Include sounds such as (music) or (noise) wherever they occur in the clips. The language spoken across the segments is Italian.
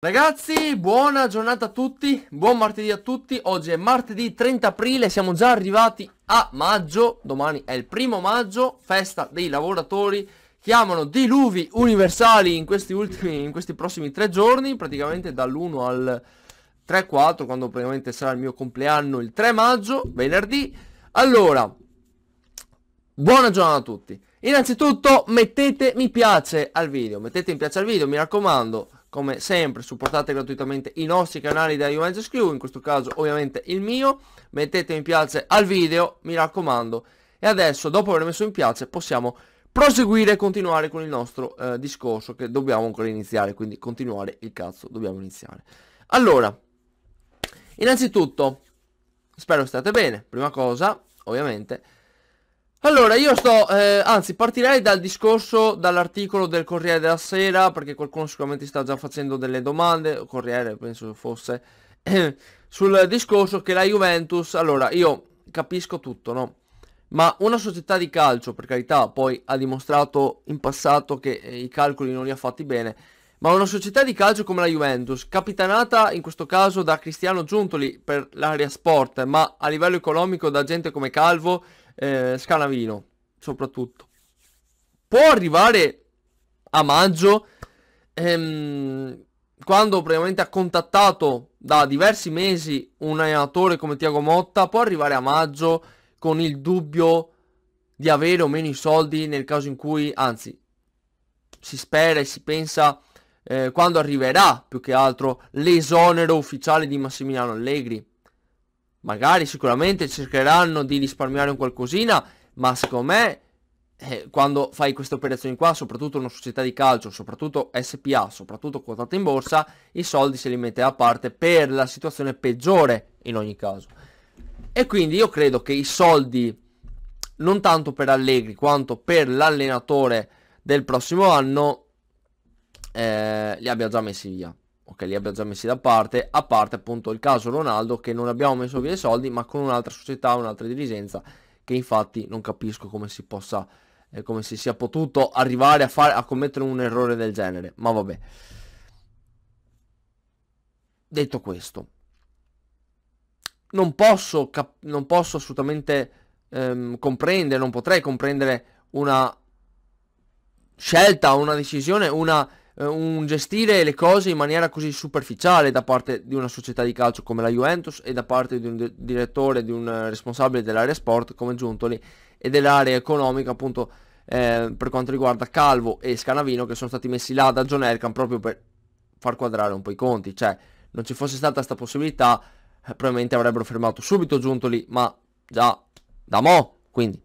Ragazzi, buona giornata a tutti, buon martedì a tutti, oggi è martedì 30 aprile, siamo già arrivati a maggio, domani è il primo maggio, festa dei lavoratori, chiamano diluvi universali in questi, ultimi, in questi prossimi tre giorni, praticamente dall'1 al 3-4, quando praticamente sarà il mio compleanno il 3 maggio, venerdì. Allora, buona giornata a tutti. Innanzitutto mettete mi piace al video, mettete mi piace al video, mi raccomando come sempre supportate gratuitamente i nostri canali da Juventus Crew, in questo caso ovviamente il mio, mettete mi piace al video, mi raccomando, e adesso dopo aver messo in piace possiamo proseguire e continuare con il nostro eh, discorso che dobbiamo ancora iniziare, quindi continuare il cazzo, dobbiamo iniziare. Allora, innanzitutto, spero state bene, prima cosa, ovviamente, allora, io sto, eh, anzi, partirei dal discorso, dall'articolo del Corriere della Sera, perché qualcuno sicuramente sta già facendo delle domande, Corriere penso fosse, (clears throat) sul discorso che la Juventus, allora, io capisco tutto, no? Ma una società di calcio, per carità, poi ha dimostrato in passato che eh, i calcoli non li ha fatti bene, ma una società di calcio come la Juventus, capitanata in questo caso da Cristiano Giuntoli per l'area sport, ma a livello economico da gente come Calvo, eh, Scanavino, soprattutto. Può arrivare a maggio, ehm, quando praticamente ha contattato da diversi mesi un allenatore come Tiago Motta, può arrivare a maggio con il dubbio di avere o meno i soldi nel caso in cui, anzi, si spera e si pensa eh, quando arriverà più che altro l'esonero ufficiale di Massimiliano Allegri magari sicuramente cercheranno di risparmiare un qualcosina, ma secondo me eh, quando fai queste operazioni qua, soprattutto una società di calcio, soprattutto SPA, soprattutto quotata in borsa, i soldi se li mette da parte per la situazione peggiore in ogni caso. E quindi io credo che i soldi, non tanto per Allegri quanto per l'allenatore del prossimo anno, eh, li abbia già messi via che li abbia già messi da parte a parte appunto il caso Ronaldo che non abbiamo messo via i soldi ma con un'altra società un'altra dirigenza che infatti non capisco come si possa eh, come si sia potuto arrivare a, fare, a commettere un errore del genere ma vabbè detto questo non posso, non posso assolutamente ehm, comprendere non potrei comprendere una scelta una decisione una eh, un gestire le cose in maniera così superficiale da parte di una società di calcio come la Juventus e da parte di un direttore, di un eh, responsabile dell'area sport come Giuntoli e dell'area economica appunto eh, per quanto riguarda Calvo e Scanavino che sono stati messi là da John Elkan proprio per far quadrare un po' i conti, cioè non ci fosse stata questa possibilità eh, probabilmente avrebbero fermato subito Giuntoli ma già da mo quindi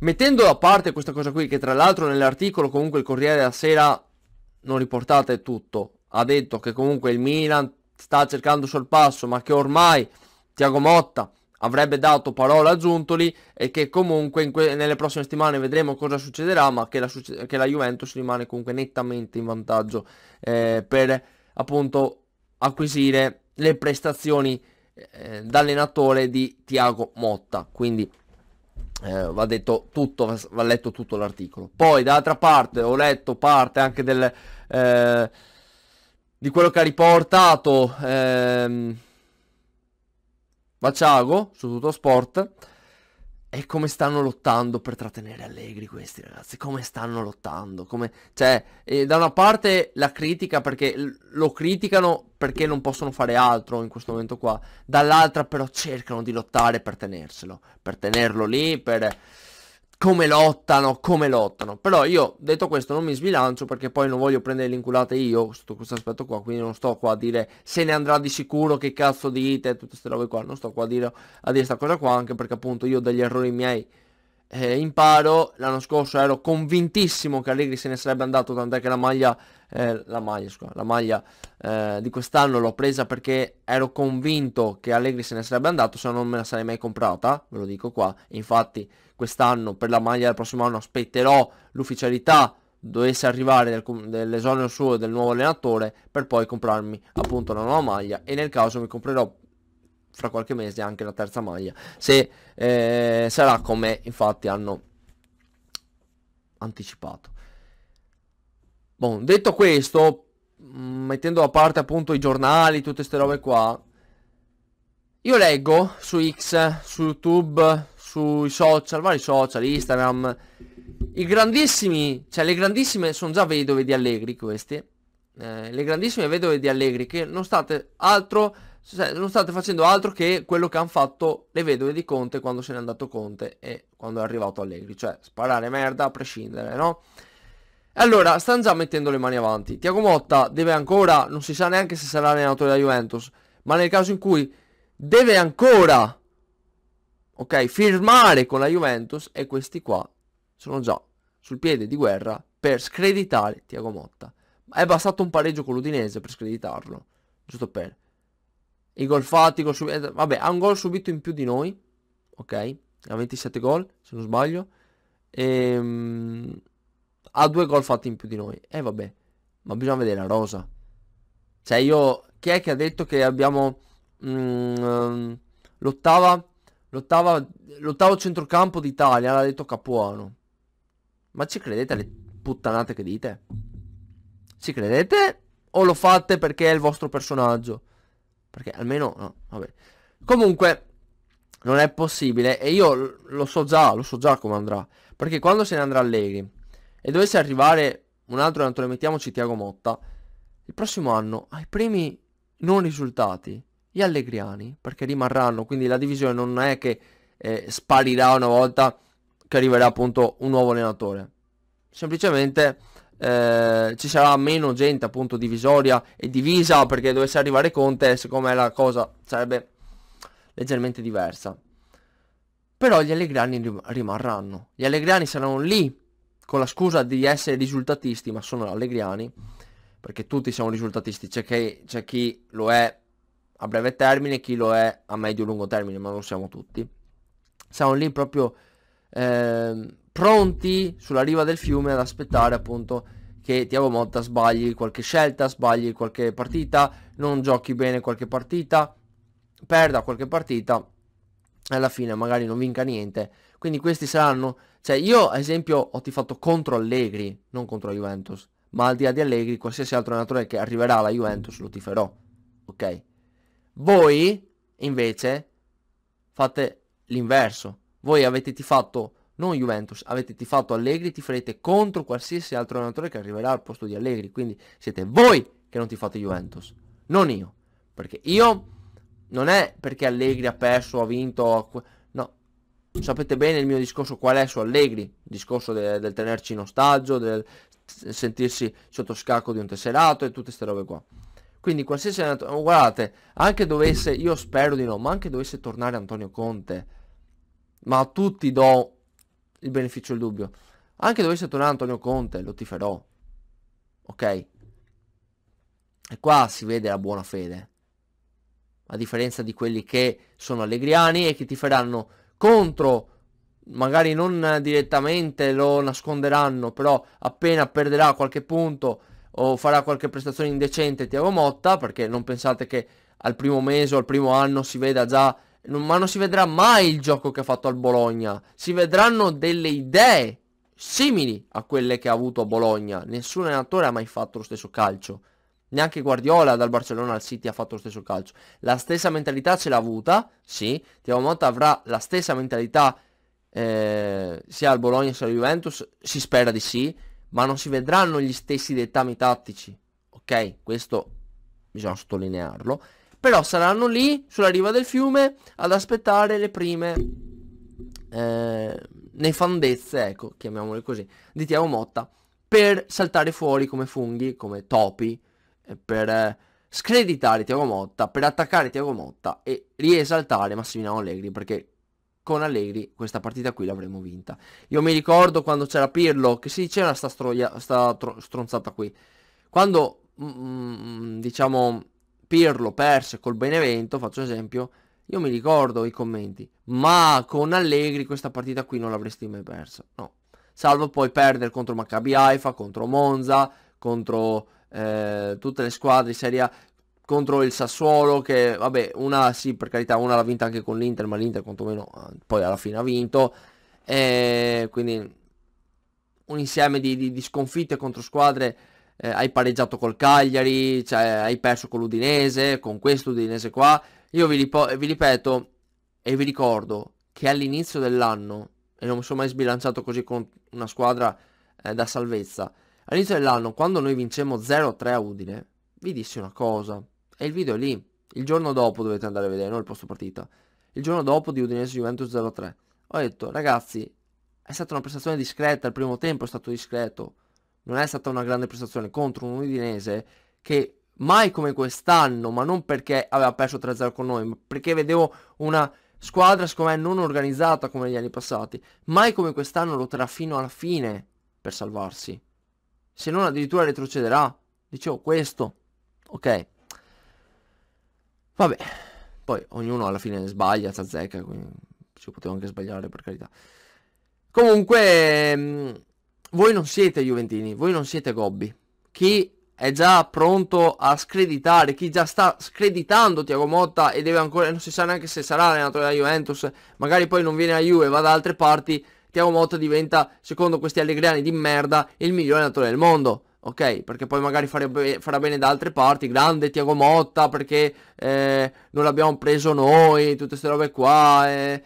mettendo da parte questa cosa qui che tra l'altro nell'articolo comunque il Corriere della Sera non riportate tutto. Ha detto che comunque il Milan sta cercando sul passo, ma che ormai Tiago Motta avrebbe dato parola a Giuntoli e che comunque que- nelle prossime settimane vedremo cosa succederà, ma che la, succe- che la Juventus rimane comunque nettamente in vantaggio eh, per appunto acquisire le prestazioni eh, d'allenatore di Tiago Motta. Quindi eh, va detto tutto, va letto tutto l'articolo. Poi dall'altra parte ho letto parte anche del, eh, di quello che ha riportato ehm, Vaciago su tutto sport e come stanno lottando per trattenere Allegri questi ragazzi? Come stanno lottando? Come... Cioè, eh, da una parte la critica perché lo criticano perché non possono fare altro in questo momento qua, dall'altra però cercano di lottare per tenerselo, per tenerlo lì, per come lottano, come lottano. Però io, detto questo, non mi sbilancio perché poi non voglio prendere le io sotto questo aspetto qua, quindi non sto qua a dire se ne andrà di sicuro, che cazzo dite, tutte queste robe qua, non sto qua a dire, a dire sta cosa qua, anche perché appunto io degli errori miei eh, imparo, l'anno scorso ero convintissimo che Allegri se ne sarebbe andato, tant'è che la maglia, eh, la maglia, scusa, la maglia eh, di quest'anno l'ho presa perché ero convinto che Allegri se ne sarebbe andato, se no non me la sarei mai comprata, ve lo dico qua, infatti quest'anno per la maglia del prossimo anno aspetterò l'ufficialità dovesse arrivare del, dell'esonero suo del nuovo allenatore per poi comprarmi appunto la nuova maglia e nel caso mi comprerò fra qualche mese anche la terza maglia se eh, sarà come infatti hanno anticipato bon, detto questo mm, mettendo da parte appunto i giornali tutte queste robe qua io leggo su X su YouTube sui social vari social Instagram i grandissimi cioè le grandissime sono già vedove di Allegri queste eh, le grandissime vedove di Allegri che non state altro cioè, non state facendo altro che quello che hanno fatto le vedove di Conte quando se n'è andato Conte e quando è arrivato Allegri, cioè sparare merda a prescindere, no? Allora, stanno già mettendo le mani avanti. Tiago Motta deve ancora, non si sa neanche se sarà allenatore della Juventus, ma nel caso in cui deve ancora, ok, firmare con la Juventus e questi qua sono già sul piede di guerra per screditare Tiago Motta. È bastato un pareggio con l'Udinese per screditarlo, giusto per i gol fatti, gol subito, eh, vabbè, ha un gol subito in più di noi, ok? Ha 27 gol, se non sbaglio. E, ehm, mh, ha due gol fatti in più di noi. E eh, vabbè, ma bisogna vedere la rosa. Cioè io, chi è che ha detto che abbiamo mh, mm, ehm, l'ottava, l'ottava, l'ottavo centrocampo d'Italia? L'ha detto Capuano. Ma ci credete alle puttanate che dite? Ci credete? O lo fate perché è il vostro personaggio? Perché almeno... No, vabbè. Comunque, non è possibile. E io lo so già, lo so già come andrà. Perché quando se ne andrà Allegri e dovesse arrivare un altro Antonio, mettiamoci Tiago Motta, il prossimo anno ai primi non risultati, gli allegriani, perché rimarranno, quindi la divisione non è che eh, sparirà una volta che arriverà appunto un nuovo allenatore. Semplicemente eh, ci sarà meno gente appunto divisoria e divisa perché dovesse arrivare Conte, secondo me la cosa sarebbe leggermente diversa. Però gli Allegriani rim rimarranno. Gli Allegriani saranno lì con la scusa di essere risultatisti, ma sono Allegriani, perché tutti siamo risultatisti, c'è chi, chi lo è a breve termine chi lo è a medio-lungo termine, ma lo siamo tutti. Siamo lì proprio eh, pronti sulla riva del fiume ad aspettare appunto che Tiago Motta sbagli qualche scelta, sbagli qualche partita, non giochi bene qualche partita, perda qualche partita e alla fine magari non vinca niente. Quindi questi saranno, cioè io ad esempio ho tifato contro Allegri, non contro Juventus, ma al di là di Allegri qualsiasi altro allenatore che arriverà alla Juventus lo tiferò, ok? Voi invece fate l'inverso, voi avete tifato non Juventus, avete tifato Allegri, tifarete contro qualsiasi altro allenatore che arriverà al posto di Allegri, quindi siete voi che non tifate Juventus, non io, perché io non è perché Allegri ha perso, ha vinto, no, sapete bene il mio discorso qual è su Allegri, il discorso de del tenerci in ostaggio, del sentirsi sotto scacco di un tesserato e tutte queste robe qua. Quindi qualsiasi allenatore, oh, guardate, anche dovesse, io spero di no, ma anche dovesse tornare Antonio Conte, ma a tutti do il beneficio del dubbio. Anche dovesse tornare Antonio Conte, lo tiferò. Ok? E qua si vede la buona fede. A differenza di quelli che sono allegriani e che ti faranno contro, magari non direttamente lo nasconderanno, però appena perderà qualche punto o farà qualche prestazione indecente Tiago Motta, perché non pensate che al primo mese o al primo anno si veda già non, ma non si vedrà mai il gioco che ha fatto al Bologna. Si vedranno delle idee simili a quelle che ha avuto a Bologna. Nessun allenatore ha mai fatto lo stesso calcio. Neanche Guardiola dal Barcellona al City ha fatto lo stesso calcio. La stessa mentalità ce l'ha avuta, sì. Tiago Motta avrà la stessa mentalità eh, sia al Bologna sia alla Juventus, si spera di sì, ma non si vedranno gli stessi dettami tattici. Ok, questo bisogna sottolinearlo. Però saranno lì, sulla riva del fiume, ad aspettare le prime eh, nefandezze, ecco, chiamiamole così, di Tiago Motta, per saltare fuori come funghi, come topi, eh, per eh, screditare Tiago Motta, per attaccare Tiago Motta e riesaltare Massimiliano Allegri, perché con Allegri questa partita qui l'avremmo vinta. Io mi ricordo quando c'era Pirlo che si diceva sta, stroia, sta stronzata qui. Quando, mm, mm diciamo, Pirlo perse col Benevento, faccio esempio, io mi ricordo i commenti, ma con Allegri questa partita qui non l'avresti mai persa, no. Salvo poi perdere contro Maccabi Haifa, contro Monza, contro eh, tutte le squadre in Serie A, contro il Sassuolo che, vabbè, una sì per carità, una l'ha vinta anche con l'Inter, ma l'Inter quantomeno ah, poi alla fine ha vinto, e eh, quindi un insieme di, di, di sconfitte contro squadre eh, hai pareggiato col Cagliari, cioè, hai perso con l'Udinese, con questo Udinese qua. Io vi, ripo- vi ripeto e vi ricordo che all'inizio dell'anno, e non mi sono mai sbilanciato così con una squadra eh, da salvezza, all'inizio dell'anno quando noi vincemmo 0-3 a Udine, vi dissi una cosa, e il video è lì, il giorno dopo dovete andare a vedere, non il post partita, il giorno dopo di Udinese Juventus 0-3. Ho detto, ragazzi, è stata una prestazione discreta, il primo tempo è stato discreto, non è stata una grande prestazione contro un Udinese che mai come quest'anno, ma non perché aveva perso 3-0 con noi, ma perché vedevo una squadra secondo me non organizzata come negli anni passati, mai come quest'anno lotterà fino alla fine per salvarsi. Se non addirittura retrocederà. Dicevo questo. Ok. Vabbè. Poi ognuno alla fine sbaglia, si azzecca, quindi ci potevo anche sbagliare per carità. Comunque mm, voi non siete Juventini, voi non siete Gobbi. Chi è già pronto a screditare, chi già sta screditando Tiago Motta e deve ancora, non si sa neanche se sarà allenatore della Juventus, magari poi non viene a Juve e va da altre parti, Tiago Motta diventa, secondo questi allegriani di merda, il migliore allenatore del mondo. Ok, perché poi magari farebbe, farà bene da altre parti, grande Tiago Motta perché eh, non l'abbiamo preso noi, tutte queste robe qua. Eh,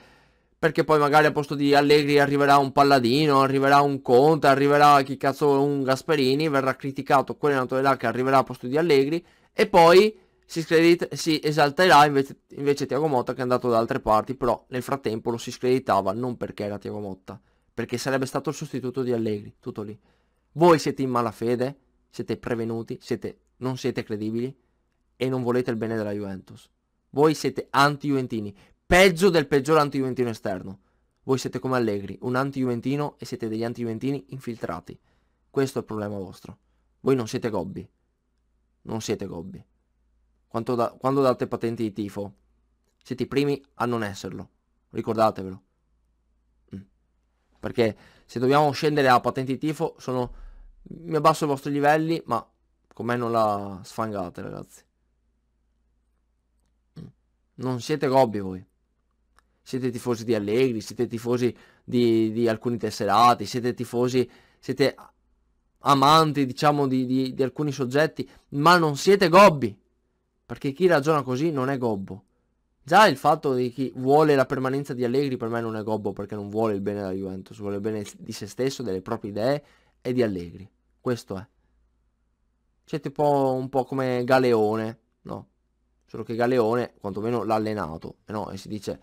perché poi magari al posto di Allegri arriverà un Palladino, arriverà un Conte, arriverà chi cazzo un Gasperini, verrà criticato quell'allenatore là che arriverà al posto di Allegri e poi si, si esalterà invece, invece Tiago Motta che è andato da altre parti, però nel frattempo lo si screditava non perché era Tiago Motta, perché sarebbe stato il sostituto di Allegri, tutto lì. Voi siete in malafede, siete prevenuti, siete, non siete credibili e non volete il bene della Juventus. Voi siete anti-juventini, peggio del peggior anti-juventino esterno. Voi siete come Allegri, un anti-juventino e siete degli anti-juventini infiltrati. Questo è il problema vostro. Voi non siete gobbi. Non siete gobbi. Da, quando date patenti di tifo, siete i primi a non esserlo. Ricordatevelo. Mm. Perché se dobbiamo scendere a patenti di tifo, sono... mi abbasso i vostri livelli, ma con me non la sfangate, ragazzi. Mm. Non siete gobbi voi siete tifosi di Allegri, siete tifosi di, di alcuni tesserati, siete tifosi, siete amanti diciamo di, di, di alcuni soggetti, ma non siete gobbi, perché chi ragiona così non è gobbo. Già il fatto di chi vuole la permanenza di Allegri per me non è gobbo perché non vuole il bene della Juventus, vuole il bene di se stesso, delle proprie idee e di Allegri. Questo è. Siete un un po' come Galeone, no? Solo che Galeone quantomeno l'ha allenato, no? E si dice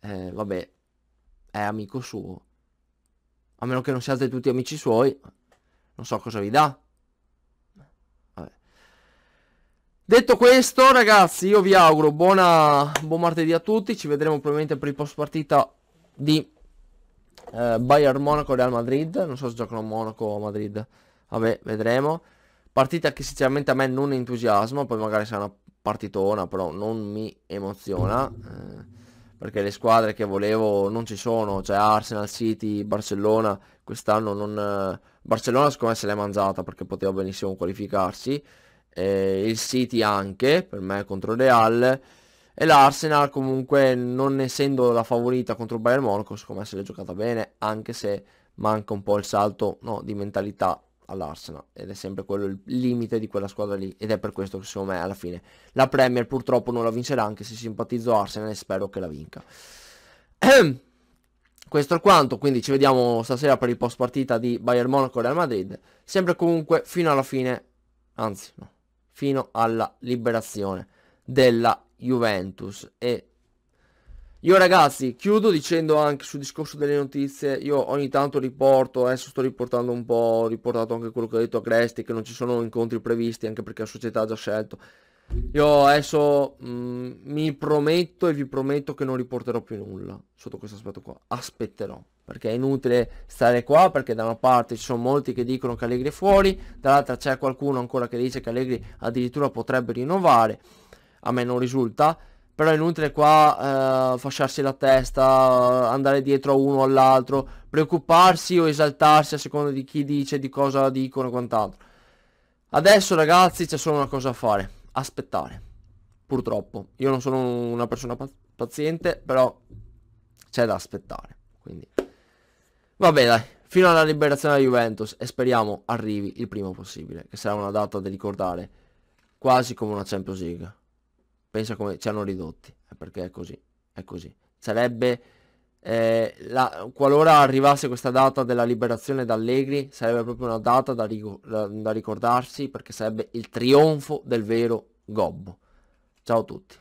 eh, vabbè, è amico suo. A meno che non siate tutti amici suoi, non so cosa vi dà. Vabbè. Detto questo, ragazzi, io vi auguro buona, buon martedì a tutti. Ci vedremo probabilmente per il post partita di eh, Bayern Monaco Real Madrid. Non so se giocano a Monaco o a Madrid. Vabbè, vedremo. Partita che sinceramente a me non entusiasma, poi magari sarà una partitona, però non mi emoziona. Eh perché le squadre che volevo non ci sono, cioè Arsenal, City, Barcellona, quest'anno non... Barcellona secondo me se l'è mangiata perché poteva benissimo qualificarsi, eh, il City anche, per me contro Real, e l'Arsenal comunque non essendo la favorita contro Bayern Monaco, secondo me se l'è giocata bene, anche se manca un po' il salto no, di mentalità all'Arsenal ed è sempre quello il limite di quella squadra lì ed è per questo che secondo me alla fine la Premier purtroppo non la vincerà anche se simpatizzo Arsenal e spero che la vinca. (clears throat) Questo è quanto, quindi ci vediamo stasera per il post partita di Bayern Monaco Real Madrid, sempre comunque fino alla fine, anzi no, fino alla liberazione della Juventus e io ragazzi chiudo dicendo anche sul discorso delle notizie, io ogni tanto riporto, adesso sto riportando un po', ho riportato anche quello che ho detto a Cresti, che non ci sono incontri previsti anche perché la società ha già scelto. Io adesso mh, mm, mi prometto e vi prometto che non riporterò più nulla sotto questo aspetto qua, aspetterò, perché è inutile stare qua perché da una parte ci sono molti che dicono che Allegri è fuori, dall'altra c'è qualcuno ancora che dice che Allegri addirittura potrebbe rinnovare, a me non risulta però è inutile qua eh, fasciarsi la testa, andare dietro a uno o all'altro, preoccuparsi o esaltarsi a seconda di chi dice, di cosa dicono e quant'altro. Adesso ragazzi c'è solo una cosa a fare, aspettare. Purtroppo, io non sono una persona paziente, però c'è da aspettare. Quindi... Vabbè dai, fino alla liberazione della Juventus e speriamo arrivi il prima possibile, che sarà una data da ricordare, quasi come una Champions League pensa come ci hanno ridotti, eh, perché è così, è così. Sarebbe, eh, la, qualora arrivasse questa data della liberazione da Allegri, sarebbe proprio una data da, rigo, da, da ricordarsi perché sarebbe il trionfo del vero Gobbo. Ciao a tutti.